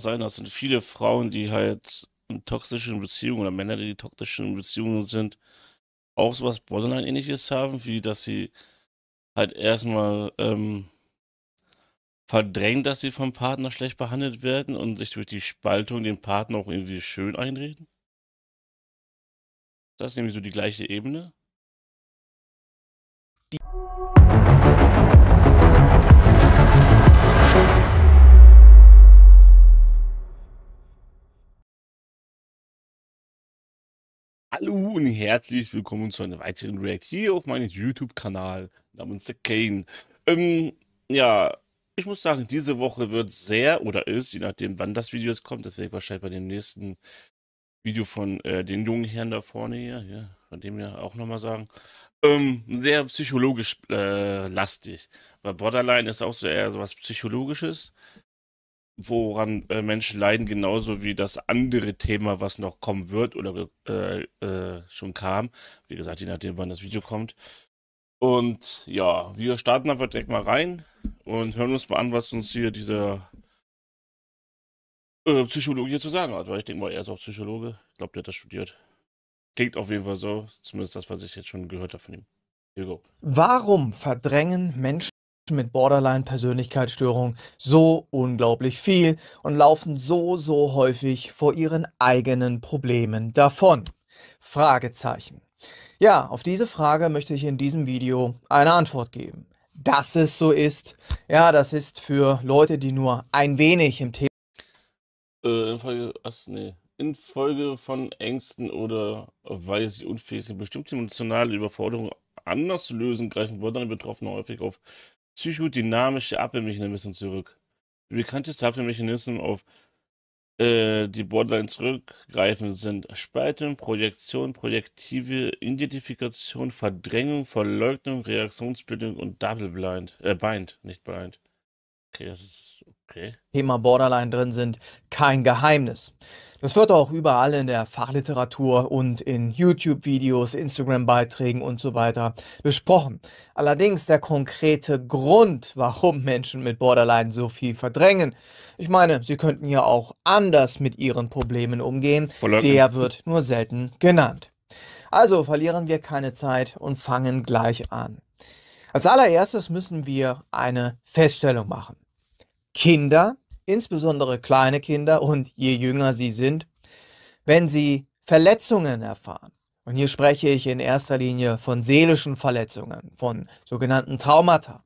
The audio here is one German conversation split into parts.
sein, das sind viele Frauen, die halt in toxischen Beziehungen oder Männer, die in toxischen Beziehungen sind, auch sowas Borderline-ähnliches haben, wie dass sie halt erstmal ähm, verdrängen, dass sie vom Partner schlecht behandelt werden und sich durch die Spaltung den Partner auch irgendwie schön einreden? Das ist nämlich so die gleiche Ebene. Die Hallo und herzlich willkommen zu einer weiteren React hier auf meinem YouTube-Kanal namens The Kane. Ähm, ja, ich muss sagen, diese Woche wird sehr oder ist, je nachdem wann das Video jetzt kommt, das werde ich wahrscheinlich bei dem nächsten Video von äh, den jungen Herren da vorne hier, ja, von dem ja auch nochmal sagen, ähm, sehr psychologisch äh, lastig. Weil Borderline ist auch so eher so was Psychologisches woran äh, Menschen leiden, genauso wie das andere Thema, was noch kommen wird oder äh, äh, schon kam. Wie gesagt, je nachdem, wann das Video kommt. Und ja, wir starten einfach direkt mal rein und hören uns mal an, was uns hier dieser äh, Psychologe hier zu sagen hat. Weil ich denke mal, er ist auch Psychologe. Ich glaube, der hat das studiert. Klingt auf jeden Fall so. Zumindest das, was ich jetzt schon gehört habe von ihm. Hier go. Warum verdrängen Menschen mit Borderline-Persönlichkeitsstörung so unglaublich viel und laufen so, so häufig vor ihren eigenen Problemen davon? Fragezeichen. Ja, auf diese Frage möchte ich in diesem Video eine Antwort geben. Dass es so ist, ja, das ist für Leute, die nur ein wenig im Thema. Äh, in, Folge, also, nee. in Folge von Ängsten oder weil sie unfähig sind, bestimmte emotionale Überforderungen anders zu lösen, greifen borderline Betroffene häufig auf psychodynamische Abwehrmechanismen zurück. Die bekanntesten Abwehrmechanismen, auf äh, die Borderline zurückgreifen, sind Spaltung, Projektion, projektive Identifikation, Verdrängung, Verleugnung, Reaktionsbildung und Double Blind, äh, Bind, nicht Blind. Okay, das ist okay. Thema Borderline drin sind, kein Geheimnis. Das wird auch überall in der Fachliteratur und in YouTube-Videos, Instagram-Beiträgen und so weiter besprochen. Allerdings der konkrete Grund, warum Menschen mit Borderline so viel verdrängen, ich meine, sie könnten ja auch anders mit ihren Problemen umgehen, der wird nur selten genannt. Also verlieren wir keine Zeit und fangen gleich an. Als allererstes müssen wir eine Feststellung machen. Kinder, insbesondere kleine Kinder und je jünger sie sind, wenn sie Verletzungen erfahren. Und hier spreche ich in erster Linie von seelischen Verletzungen, von sogenannten Traumata.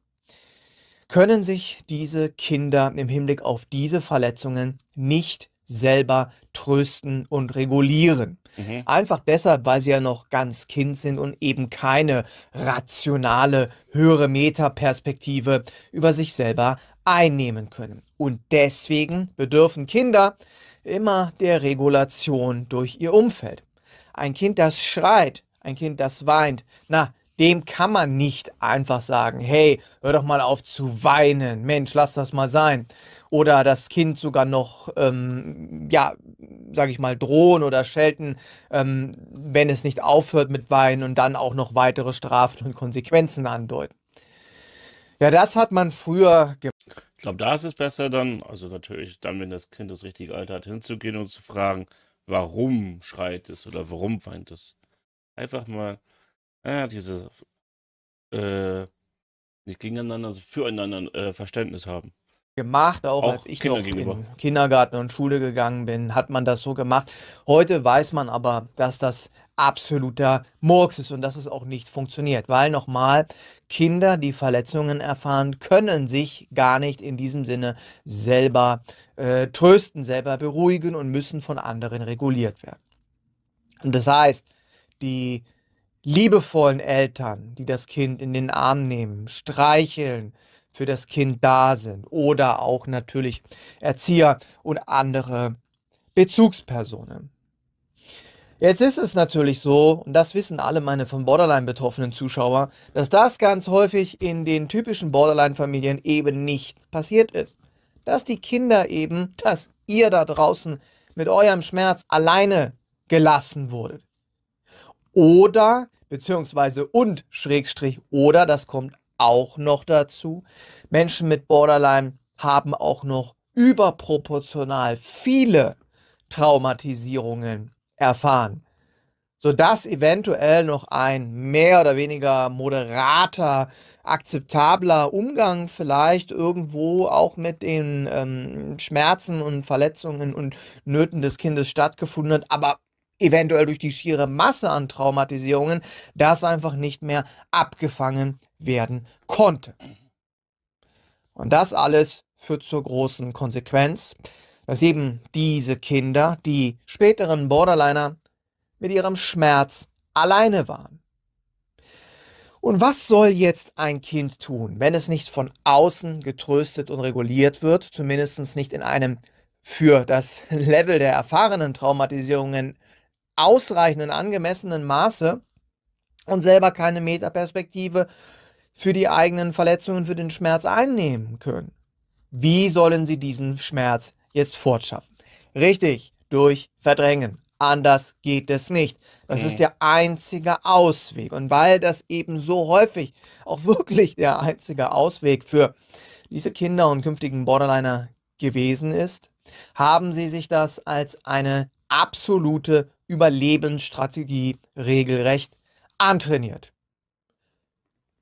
Können sich diese Kinder im Hinblick auf diese Verletzungen nicht selber trösten und regulieren. Mhm. Einfach deshalb, weil sie ja noch ganz Kind sind und eben keine rationale, höhere Metaperspektive über sich selber einnehmen können. Und deswegen bedürfen Kinder immer der Regulation durch ihr Umfeld. Ein Kind, das schreit, ein Kind, das weint, na, dem kann man nicht einfach sagen, hey, hör doch mal auf zu weinen, Mensch, lass das mal sein. Oder das Kind sogar noch, ähm, ja, sage ich mal, drohen oder schelten, ähm, wenn es nicht aufhört mit Weinen und dann auch noch weitere Strafen und Konsequenzen andeuten. Ja, das hat man früher gemacht. Ich glaube, da ist es besser dann, also natürlich dann, wenn das Kind das richtige Alter hat, hinzugehen und zu fragen, warum schreit es oder warum weint es. Einfach mal äh, diese äh, nicht gegeneinander, also füreinander äh, Verständnis haben gemacht, auch, auch, als ich noch in Kindergarten und Schule gegangen bin, hat man das so gemacht. Heute weiß man aber, dass das absoluter Murks ist und dass es auch nicht funktioniert. Weil nochmal, Kinder, die Verletzungen erfahren, können sich gar nicht in diesem Sinne selber äh, trösten, selber beruhigen und müssen von anderen reguliert werden. Und das heißt, die liebevollen Eltern, die das Kind in den Arm nehmen, streicheln, für das Kind da sind oder auch natürlich Erzieher und andere Bezugspersonen. Jetzt ist es natürlich so, und das wissen alle meine von Borderline betroffenen Zuschauer, dass das ganz häufig in den typischen Borderline-Familien eben nicht passiert ist. Dass die Kinder eben, dass ihr da draußen mit eurem Schmerz alleine gelassen wurdet. Oder, beziehungsweise und, Schrägstrich, oder, das kommt auch noch dazu, Menschen mit Borderline haben auch noch überproportional viele Traumatisierungen erfahren, sodass eventuell noch ein mehr oder weniger moderater, akzeptabler Umgang vielleicht irgendwo auch mit den ähm, Schmerzen und Verletzungen und Nöten des Kindes stattgefunden hat, aber eventuell durch die schiere Masse an Traumatisierungen, das einfach nicht mehr abgefangen werden konnte. Und das alles führt zur großen Konsequenz, dass eben diese Kinder, die späteren Borderliner, mit ihrem Schmerz alleine waren. Und was soll jetzt ein Kind tun, wenn es nicht von außen getröstet und reguliert wird, zumindest nicht in einem für das Level der erfahrenen Traumatisierungen ausreichenden, angemessenen Maße und selber keine Metaperspektive für die eigenen Verletzungen, für den Schmerz einnehmen können? Wie sollen sie diesen Schmerz jetzt fortschaffen. Richtig, durch Verdrängen. Anders geht es nicht. Das ist mhm. der einzige Ausweg. Und weil das eben so häufig auch wirklich der einzige Ausweg für diese Kinder und künftigen Borderliner gewesen ist, haben sie sich das als eine absolute Überlebensstrategie regelrecht antrainiert.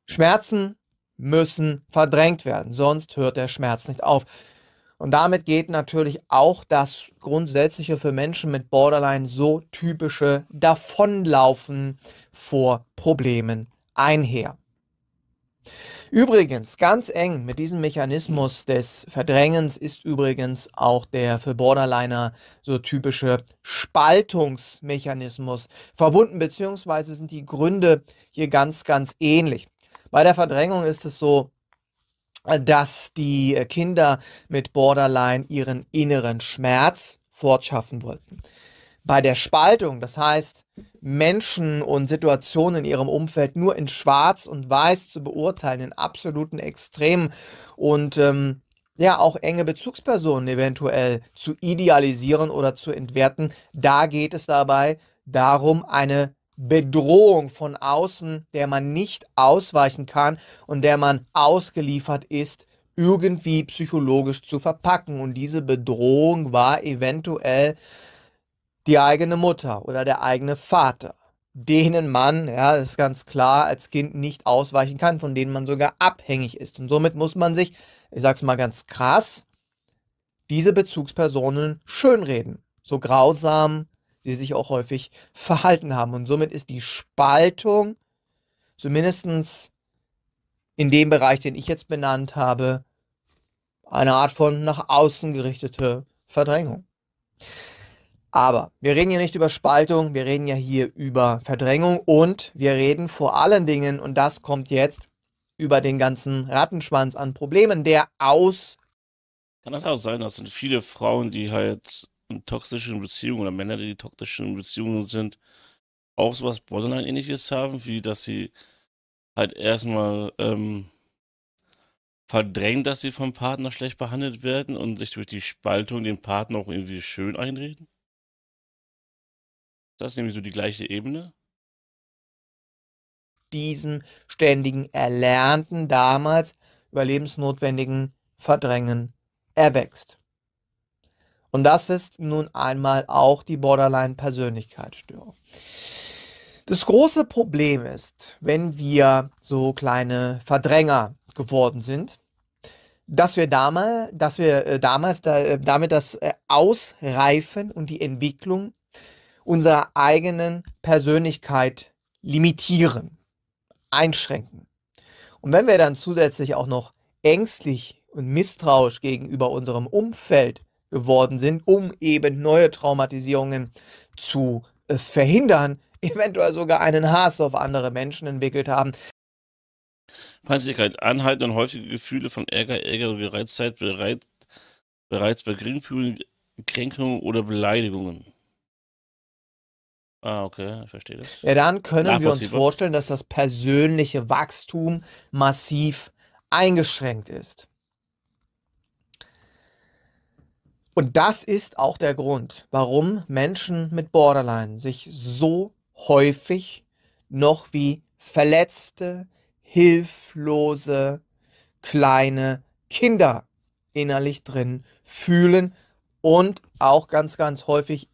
Schmerzen müssen verdrängt werden, sonst hört der Schmerz nicht auf. Und damit geht natürlich auch das Grundsätzliche für Menschen mit Borderline so typische Davonlaufen vor Problemen einher. Übrigens, ganz eng mit diesem Mechanismus des Verdrängens ist übrigens auch der für Borderliner so typische Spaltungsmechanismus verbunden, beziehungsweise sind die Gründe hier ganz, ganz ähnlich. Bei der Verdrängung ist es so, dass die äh, Kinder mit Borderline ihren inneren Schmerz fortschaffen wollten. Bei der Spaltung, das heißt Menschen und Situationen in ihrem Umfeld nur in Schwarz und Weiß zu beurteilen, in absoluten Extremen und ähm, ja auch enge Bezugspersonen eventuell zu idealisieren oder zu entwerten, da geht es dabei darum, eine Bedrohung von außen, der man nicht ausweichen kann und der man ausgeliefert ist, irgendwie psychologisch zu verpacken. Und diese Bedrohung war eventuell die eigene Mutter oder der eigene Vater, denen man, ja, ist ganz klar, als Kind nicht ausweichen kann, von denen man sogar abhängig ist. Und somit muss man sich, ich sag's mal ganz krass, diese Bezugspersonen schönreden. So grausam die sich auch häufig verhalten haben. Und somit ist die Spaltung, zumindest in dem Bereich, den ich jetzt benannt habe, eine Art von nach außen gerichtete Verdrängung. Aber wir reden hier nicht über Spaltung, wir reden ja hier über Verdrängung und wir reden vor allen Dingen, und das kommt jetzt, über den ganzen Rattenschwanz an Problemen, der aus. Kann das auch sein, das sind viele Frauen, die halt in toxischen Beziehungen oder Männer, die in toxischen Beziehungen sind, auch sowas Borderline-ähnliches haben, wie dass sie halt erstmal ähm, verdrängen, dass sie vom Partner schlecht behandelt werden und sich durch die Spaltung den Partner auch irgendwie schön einreden? Das ist nämlich so die gleiche Ebene. Diesen ständigen erlernten, damals überlebensnotwendigen Verdrängen erwächst. Und das ist nun einmal auch die Borderline-Persönlichkeitsstörung. Das große Problem ist, wenn wir so kleine Verdränger geworden sind, dass wir damals, dass wir äh, damals da, äh, damit das äh, Ausreifen und die Entwicklung unserer eigenen Persönlichkeit limitieren, einschränken. Und wenn wir dann zusätzlich auch noch ängstlich und misstrauisch gegenüber unserem Umfeld geworden sind, um eben neue Traumatisierungen zu äh, verhindern, eventuell sogar einen Hass auf andere Menschen entwickelt haben. Passivkeit, Anhalt und häufige Gefühle von Ärger, Ärger und Gereiztheit bereit, bereits bei geringfügigen Kränkungen oder Beleidigungen. Ah, okay, ich verstehe das. Ja, dann können wir uns vorstellen, dass das persönliche Wachstum massiv eingeschränkt ist. Und das ist auch der Grund, warum Menschen mit Borderline sich so häufig noch wie verletzte, hilflose, kleine Kinder innerlich drin fühlen und auch ganz, ganz häufig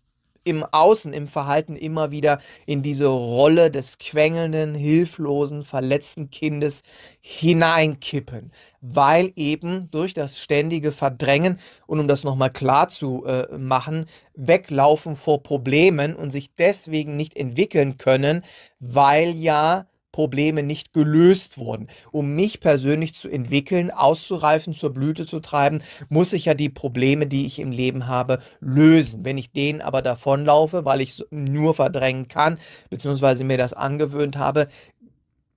im Außen, im Verhalten immer wieder in diese Rolle des quengelnden, hilflosen, verletzten Kindes hineinkippen, weil eben durch das ständige Verdrängen und um das nochmal klar zu äh, machen, weglaufen vor Problemen und sich deswegen nicht entwickeln können, weil ja Probleme nicht gelöst wurden. Um mich persönlich zu entwickeln, auszureifen, zur Blüte zu treiben, muss ich ja die Probleme, die ich im Leben habe, lösen. Wenn ich denen aber davonlaufe, weil ich nur verdrängen kann, beziehungsweise mir das angewöhnt habe,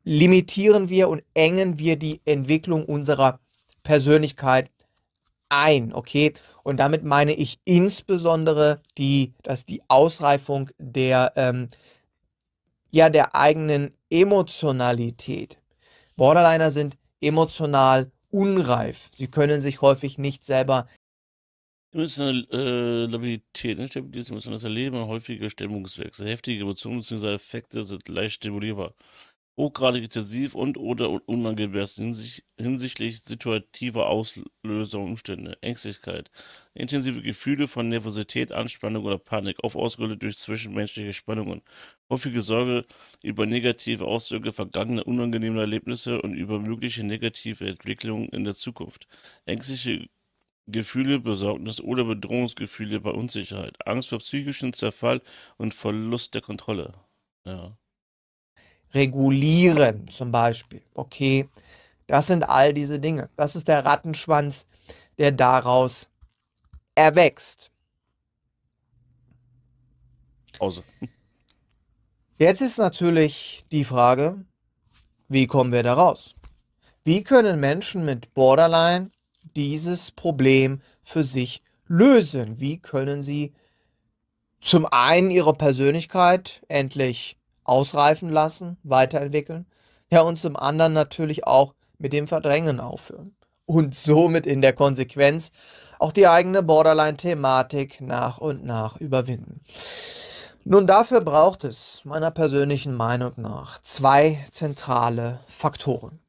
limitieren wir und engen wir die Entwicklung unserer Persönlichkeit ein, okay? Und damit meine ich insbesondere die, dass die Ausreifung der ähm, ja, der eigenen Emotionalität. Borderliner sind emotional unreif. Sie können sich häufig nicht selber Emotionale äh, Labilität, Instabilität, ne, emotionales Erleben, und häufige Stimmungswechsel, heftige Emotionen bzw. Effekte sind leicht stimulierbar hochgradig intensiv und oder unangemessen hinsicht, hinsichtlich situativer Auslöser und Umstände, Ängstlichkeit, intensive Gefühle von Nervosität, Anspannung oder Panik, oft ausgelöst durch zwischenmenschliche Spannungen, häufige Sorge über negative Auswirkungen vergangener unangenehmer Erlebnisse und über mögliche negative Entwicklungen in der Zukunft, ängstliche Gefühle, Besorgnis oder Bedrohungsgefühle bei Unsicherheit, Angst vor psychischem Zerfall und Verlust der Kontrolle. Ja regulieren, zum Beispiel. Okay, das sind all diese Dinge. Das ist der Rattenschwanz, der daraus erwächst. Pause. Jetzt ist natürlich die Frage, wie kommen wir da raus? Wie können Menschen mit Borderline dieses Problem für sich lösen? Wie können sie zum einen ihre Persönlichkeit endlich ausreifen lassen, weiterentwickeln. Ja, und zum anderen natürlich auch mit dem Verdrängen aufhören. Und somit in der Konsequenz auch die eigene Borderline-Thematik nach und nach überwinden. Nun, dafür braucht es meiner persönlichen Meinung nach zwei zentrale Faktoren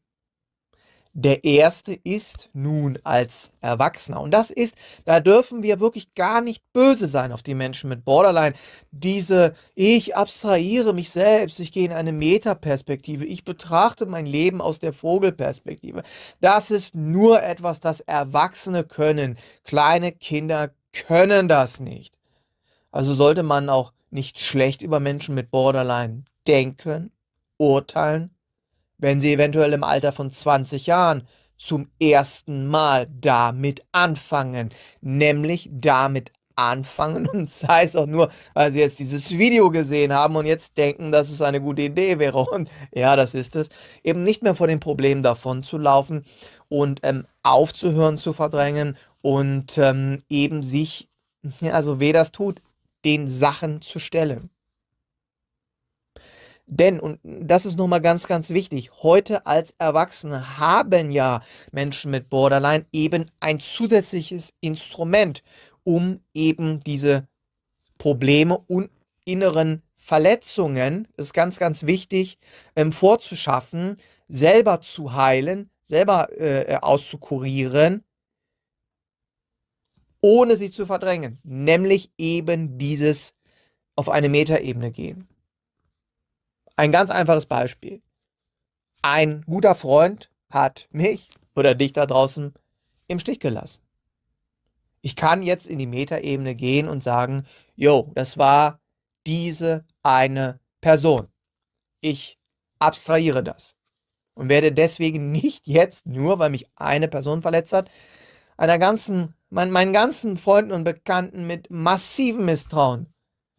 der erste ist nun als Erwachsener. Und das ist, da dürfen wir wirklich gar nicht böse sein auf die Menschen mit Borderline. Diese, ich abstrahiere mich selbst, ich gehe in eine Metaperspektive, ich betrachte mein Leben aus der Vogelperspektive. Das ist nur etwas, das Erwachsene können. Kleine Kinder können das nicht. Also sollte man auch nicht schlecht über Menschen mit Borderline denken, urteilen wenn sie eventuell im Alter von 20 Jahren zum ersten Mal damit anfangen, nämlich damit anfangen und sei es auch nur, weil sie jetzt dieses Video gesehen haben und jetzt denken, dass es eine gute Idee wäre und ja, das ist es, eben nicht mehr vor dem Problem davon zu laufen und ähm, aufzuhören zu verdrängen und ähm, eben sich, also weh das tut, den Sachen zu stellen. Denn, und das ist nochmal ganz, ganz wichtig, heute als Erwachsene haben ja Menschen mit Borderline eben ein zusätzliches Instrument, um eben diese Probleme und inneren Verletzungen, das ist ganz, ganz wichtig, ähm, vorzuschaffen, selber zu heilen, selber äh, äh, auszukurieren, ohne sie zu verdrängen. Nämlich eben dieses auf eine Metaebene gehen. Ein ganz einfaches Beispiel. Ein guter Freund hat mich oder dich da draußen im Stich gelassen. Ich kann jetzt in die Metaebene gehen und sagen, jo, das war diese eine Person. Ich abstrahiere das und werde deswegen nicht jetzt nur, weil mich eine Person verletzt hat, einer ganzen, mein, meinen ganzen Freunden und Bekannten mit massivem Misstrauen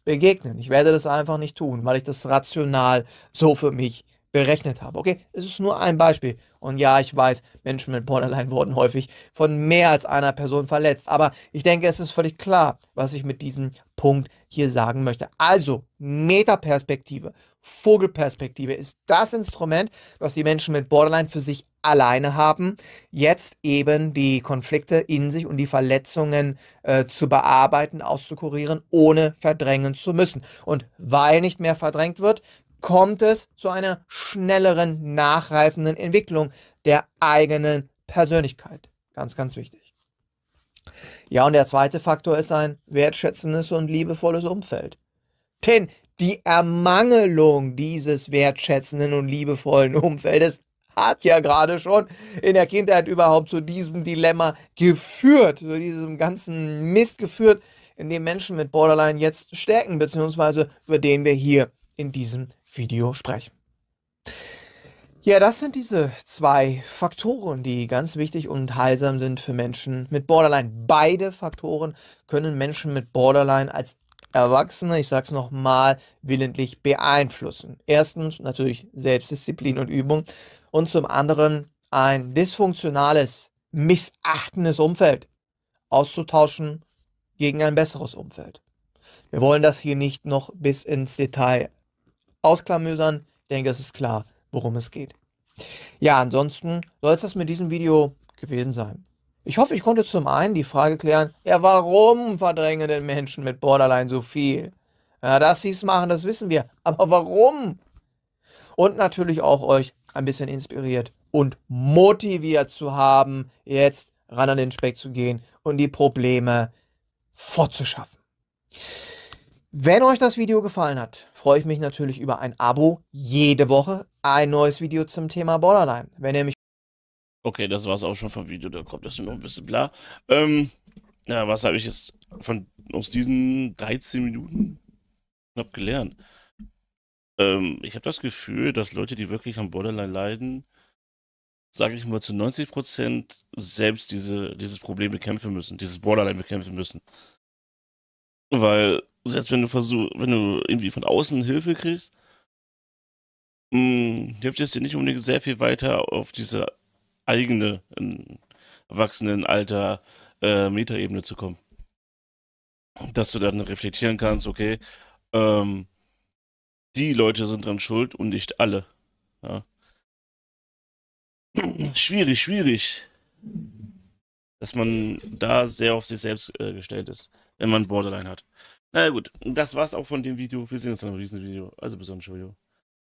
begegnen. Ich werde das einfach nicht tun, weil ich das rational so für mich berechnet habe. Okay, es ist nur ein Beispiel. Und ja, ich weiß, Menschen mit Borderline wurden häufig von mehr als einer Person verletzt. Aber ich denke, es ist völlig klar, was ich mit diesem Punkt hier sagen möchte. Also Metaperspektive, Vogelperspektive ist das Instrument, was die Menschen mit Borderline für sich alleine haben, jetzt eben die Konflikte in sich und die Verletzungen äh, zu bearbeiten, auszukurieren, ohne verdrängen zu müssen. Und weil nicht mehr verdrängt wird, kommt es zu einer schnelleren, nachreifenden Entwicklung der eigenen Persönlichkeit. Ganz, ganz wichtig. Ja, und der zweite Faktor ist ein wertschätzendes und liebevolles Umfeld. Denn die Ermangelung dieses wertschätzenden und liebevollen Umfeldes hat ja gerade schon in der Kindheit überhaupt zu diesem Dilemma geführt, zu diesem ganzen Mist geführt, in dem Menschen mit Borderline jetzt stärken, beziehungsweise über den wir hier in diesem Video sprechen. Ja, das sind diese zwei Faktoren, die ganz wichtig und heilsam sind für Menschen mit Borderline. Beide Faktoren können Menschen mit Borderline als Erwachsene, ich sag's nochmal, willentlich beeinflussen. Erstens natürlich Selbstdisziplin und Übung und zum anderen ein dysfunktionales, missachtendes Umfeld auszutauschen gegen ein besseres Umfeld. Wir wollen das hier nicht noch bis ins Detail ausklamüsern. Ich denke, es ist klar, worum es geht. Ja, ansonsten soll es das mit diesem Video gewesen sein. Ich hoffe, ich konnte zum einen die Frage klären, ja, warum verdrängen denn Menschen mit Borderline so viel? Ja, dass sie es machen, das wissen wir. Aber warum? Und natürlich auch euch ein bisschen inspiriert und motiviert zu haben, jetzt ran an den Speck zu gehen und die Probleme fortzuschaffen. Wenn euch das Video gefallen hat, freue ich mich natürlich über ein Abo. Jede Woche ein neues Video zum Thema Borderline. Wenn ihr mich. Okay, das war es auch schon vom Video, da kommt das nur ein bisschen bla. Ähm, ja, was habe ich jetzt von aus diesen 13 Minuten knapp gelernt? Ähm, ich habe das Gefühl, dass Leute, die wirklich am Borderline leiden, sage ich mal, zu 90 selbst diese, dieses Problem bekämpfen müssen, dieses Borderline bekämpfen müssen. Weil selbst wenn du versuch, wenn du irgendwie von außen Hilfe kriegst, mh, mm, hilft es dir nicht unbedingt sehr viel weiter auf diese eigene in ähm, Erwachsenenalter äh, Metaebene zu kommen. Dass du dann reflektieren kannst, okay, ähm, die Leute sind dran schuld und nicht alle. Ja. Schwierig, schwierig. Dass man da sehr auf sich selbst äh, gestellt ist, wenn man Borderline hat. Na gut, das war's auch von dem Video. Wir sehen uns in einem Riesenvideo. Also bis dann, Entschuldigung.